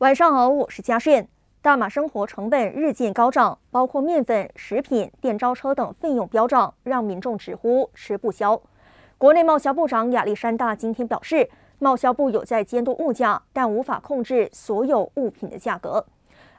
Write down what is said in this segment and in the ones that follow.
晚上好，我是嘉顺。大马生活成本日渐高涨，包括面粉、食品、电召车等费用飙涨，让民众直呼吃不消。国内贸销部长亚历山大今天表示，贸销部有在监督物价，但无法控制所有物品的价格。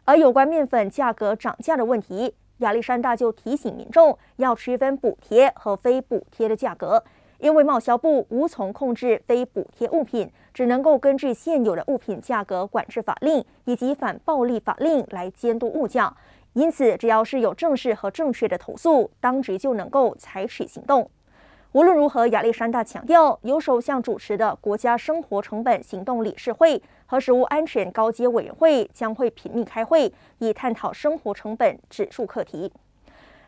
而有关面粉价格涨价的问题，亚历山大就提醒民众要区分补贴和非补贴的价格，因为贸销部无从控制非补贴物品。只能够根据现有的物品价格管制法令以及反暴力法令来监督物价，因此只要是有正式和正确的投诉，当局就能够采取行动。无论如何，亚历山大强调，由首相主持的国家生活成本行动理事会和食物安全高阶委员会将会频密开会，以探讨生活成本指数课题。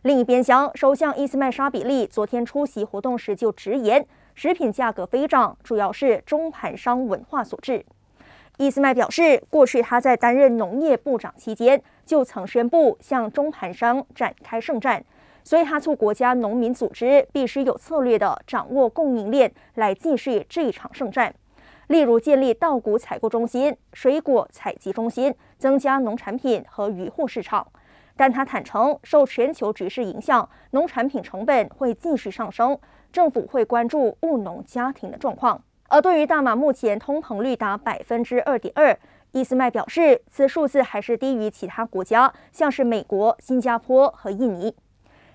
另一边厢，首相伊斯麦沙比利昨天出席活动时就直言。食品价格飞涨，主要是中盘商文化所致。伊斯麦表示，过去他在担任农业部长期间，就曾宣布向中盘商展开圣战，所以他促国家农民组织必须有策略地掌握供应链来继续这场圣战。例如，建立稻谷采购中心、水果采集中心，增加农产品和渔货市场。但他坦承，受全球局势影响，农产品成本会继续上升。政府会关注务农家庭的状况，而对于大马目前通膨率达百分之二点二，伊斯麦表示，此数字还是低于其他国家，像是美国、新加坡和印尼。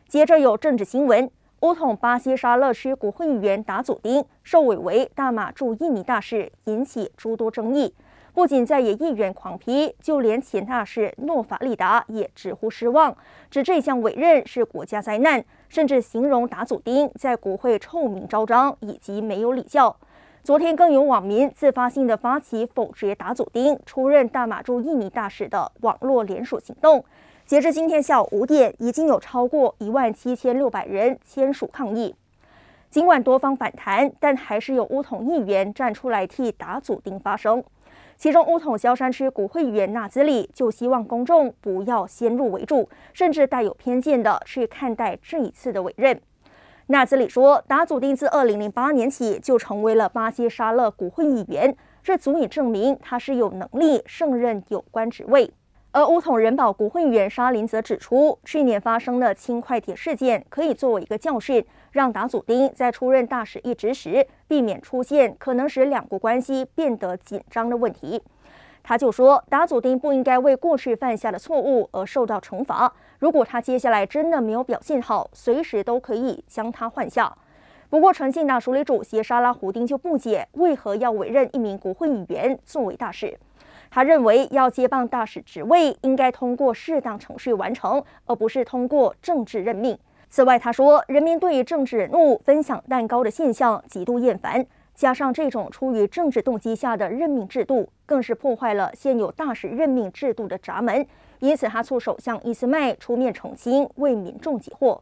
接着有政治新闻，乌统巴西沙勒区国会议员达祖丁受委为大马驻印尼大使，引起诸多争议。不仅在野议员狂批，就连前大使诺法利达也直呼失望，指这项委任是国家灾难，甚至形容打祖丁在国会臭名昭彰以及没有礼教。昨天更有网民自发性的发起否决打祖丁出任大马驻印尼大使的网络联署行动，截至今天下午五点，已经有超过一万七千六百人签署抗议。尽管多方反弹，但还是有乌统议员站出来替打祖丁发声。其中，乌统萧山区会议会纳兹里就希望公众不要先入为主，甚至带有偏见的去看待这一次的委任。纳兹里说，达祖丁自2008年起就成为了巴西沙勒会议员，这足以证明他是有能力胜任有关职位。而乌统人保国会议员沙林则指出，去年发生的轻快铁事件可以作为一个教训，让达祖丁在出任大使一职时避免出现可能使两国关系变得紧张的问题。他就说，达祖丁不应该为过去犯下的错误而受到惩罚。如果他接下来真的没有表现好，随时都可以将他换下。不过，诚信党署理主席沙拉胡丁就不解，为何要委任一名国会议员作为大使。他认为，要接棒大使职位，应该通过适当程序完成，而不是通过政治任命。此外，他说，人民对政治人物分享蛋糕的现象极度厌烦，加上这种出于政治动机下的任命制度，更是破坏了现有大使任命制度的闸门。因此，他促首相伊斯麦出面澄清，为民众解惑。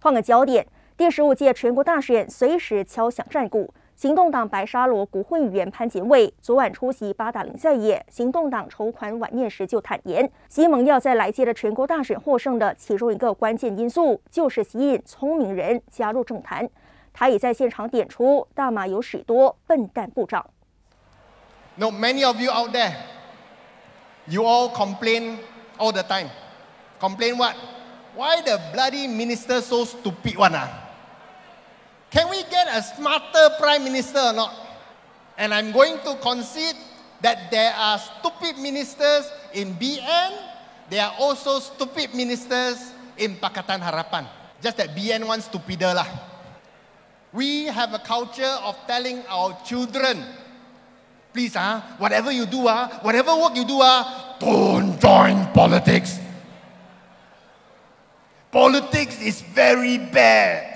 换个焦点，第十五届全国大选随时敲响战鼓。行动党白沙罗国会议员潘杰伟昨晚出席八打林赛夜行动党筹款晚宴时就坦言，西蒙要在来届的全国大选获胜的其中一个关键因素就是吸引聪明人加入政坛。他也在现场点出，大马有许多笨蛋部长。No many of you out there, you all complain all the time, complain what? Why the bloody minister so stupid one ah? Can we get a smarter prime minister or not? And I'm going to concede that there are stupid ministers in BN, there are also stupid ministers in Pakatan Harapan. Just that BN one stupider lah. We have a culture of telling our children, please ah, whatever you do ah, whatever work you do ah, don't join politics. Politics is very bad.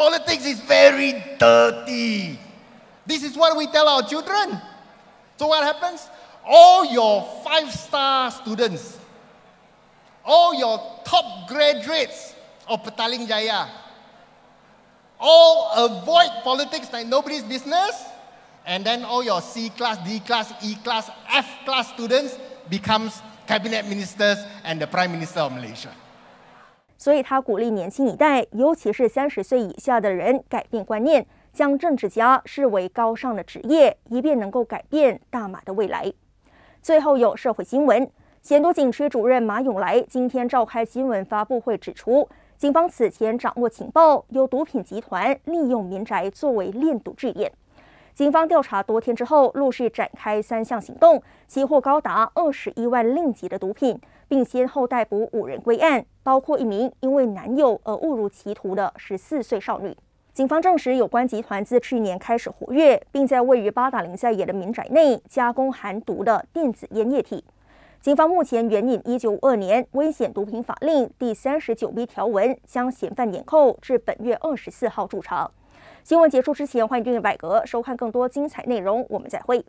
Politics is very dirty. This is what we tell our children. So what happens? All your five-star students, all your top graduates of Petaling Jaya, all avoid politics like nobody's business, and then all your C-class, D-class, E-class, F-class students becomes cabinet ministers and the Prime Minister of Malaysia. 所以他鼓励年轻一代，尤其是三十岁以下的人改变观念，将政治家视为高尚的职业，以便能够改变大马的未来。最后，有社会新闻：，咸都警区主任马永来今天召开新闻发布会，指出警方此前掌握情报，有毒品集团利用民宅作为炼毒制点。警方调查多天之后，陆续展开三项行动，起获高达二十一万令吉的毒品。并先后逮捕五人归案，包括一名因为男友而误入歧途的十四岁少女。警方证实，有关集团自去年开始活跃，并在位于八达岭在野的民宅内加工含毒的电子烟液体。警方目前援引1952年危险毒品法令第三十九 B 条文，将嫌犯引扣至本月二十四号驻场。新闻结束之前，欢迎订阅百格，收看更多精彩内容。我们再会。